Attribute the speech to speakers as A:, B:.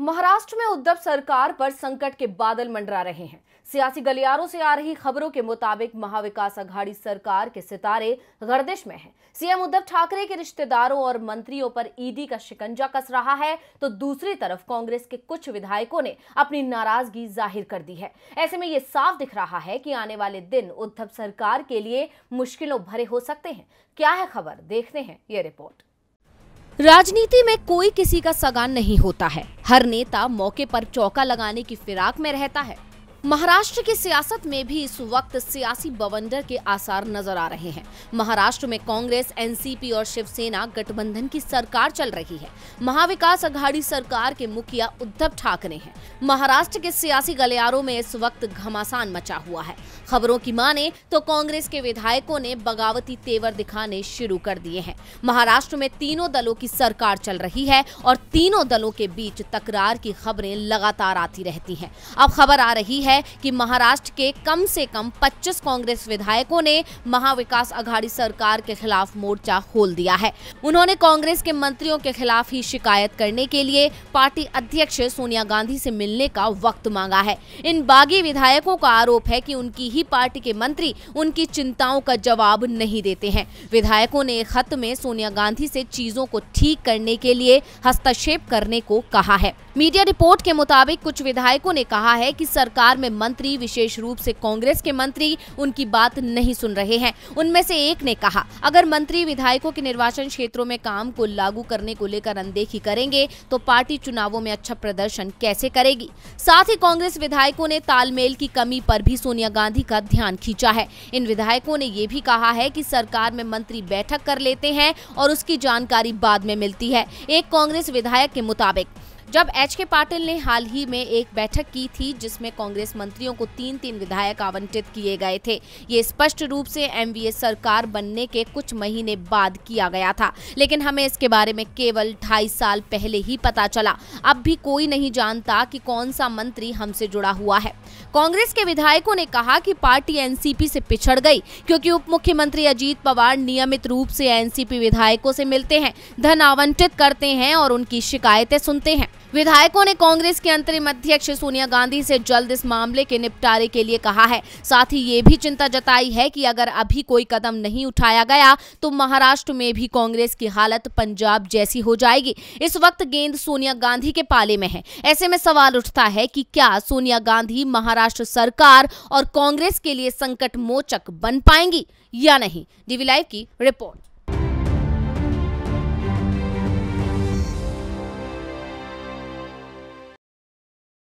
A: महाराष्ट्र में उद्धव सरकार पर संकट के बादल मंडरा रहे हैं सियासी गलियारों से आ रही खबरों के मुताबिक महाविकास आघाड़ी सरकार के सितारे गर्दिश में हैं। सीएम उद्धव ठाकरे के रिश्तेदारों और मंत्रियों पर ईडी का शिकंजा कस रहा है तो दूसरी तरफ कांग्रेस के कुछ विधायकों ने अपनी नाराजगी जाहिर कर दी है ऐसे में ये साफ दिख रहा है की आने वाले दिन उद्धव सरकार के लिए मुश्किलों भरे हो सकते हैं क्या है खबर देखते हैं ये रिपोर्ट राजनीति में कोई किसी का सगान नहीं होता है हर नेता मौके पर चौका लगाने की फिराक में रहता है महाराष्ट्र की सियासत में भी इस वक्त सियासी बवंडर के आसार नजर आ रहे हैं महाराष्ट्र में कांग्रेस एनसीपी और शिवसेना गठबंधन की सरकार चल रही है महाविकास अघाड़ी सरकार के मुखिया उद्धव ठाकरे हैं महाराष्ट्र के सियासी गलियारों में इस वक्त घमासान मचा हुआ है खबरों की माने तो कांग्रेस के विधायकों ने बगावती तेवर दिखाने शुरू कर दिए हैं महाराष्ट्र में तीनों दलों की सरकार चल रही है और तीनों दलों के बीच तकरार की खबरें लगातार आती रहती है अब खबर आ रही है है कि महाराष्ट्र के कम से कम 25 कांग्रेस विधायकों ने महाविकास अघाड़ी सरकार के खिलाफ मोर्चा खोल दिया है उन्होंने कांग्रेस के मंत्रियों के खिलाफ ही शिकायत करने के लिए पार्टी अध्यक्ष सोनिया गांधी से मिलने का वक्त मांगा है इन बागी विधायकों का आरोप है की उनकी ही पार्टी के मंत्री उनकी चिंताओं का जवाब नहीं देते हैं विधायकों ने खत में सोनिया गांधी से चीजों को ठीक करने के लिए हस्तक्षेप करने को कहा है मीडिया रिपोर्ट के मुताबिक कुछ विधायकों ने कहा है कि सरकार में मंत्री विशेष रूप से कांग्रेस के मंत्री उनकी बात नहीं सुन रहे हैं उनमें से एक ने कहा अगर मंत्री विधायकों के निर्वाचन क्षेत्रों में काम को लागू करने को लेकर अनदेखी करेंगे तो पार्टी चुनावों में अच्छा प्रदर्शन कैसे करेगी साथ ही कांग्रेस विधायकों ने तालमेल की कमी पर भी सोनिया गांधी का ध्यान खींचा है इन विधायकों ने ये भी कहा है की सरकार में मंत्री बैठक कर लेते हैं और उसकी जानकारी बाद में मिलती है एक कांग्रेस विधायक के मुताबिक जब एच के पाटिल ने हाल ही में एक बैठक की थी जिसमें कांग्रेस मंत्रियों को तीन तीन विधायक आवंटित किए गए थे ये स्पष्ट रूप से एमवीए सरकार बनने के कुछ महीने बाद किया गया था लेकिन हमें इसके बारे में केवल ढाई साल पहले ही पता चला अब भी कोई नहीं जानता कि कौन सा मंत्री हमसे जुड़ा हुआ है कांग्रेस के विधायकों ने कहा कि पार्टी एनसीपी से पिछड़ गई क्योंकि उप मुख्यमंत्री अजीत पवार नियमित रूप से एनसीपी विधायकों से मिलते हैं धन आवंटित करते हैं और उनकी शिकायतें सुनते हैं विधायकों ने कांग्रेस के अंतरिम अध्यक्ष सोनिया गांधी से जल्द इस मामले के निपटारे के लिए कहा है साथ ही ये भी चिंता जताई है कि अगर अभी कोई कदम नहीं उठाया गया तो महाराष्ट्र में भी कांग्रेस की हालत पंजाब जैसी हो जाएगी इस वक्त गेंद सोनिया गांधी के पाले में है ऐसे में सवाल उठता है कि क्या सोनिया गांधी महाराष्ट्र सरकार और कांग्रेस के लिए संकट मोचक बन पाएंगी या नहीं डीवी लाइव की रिपोर्ट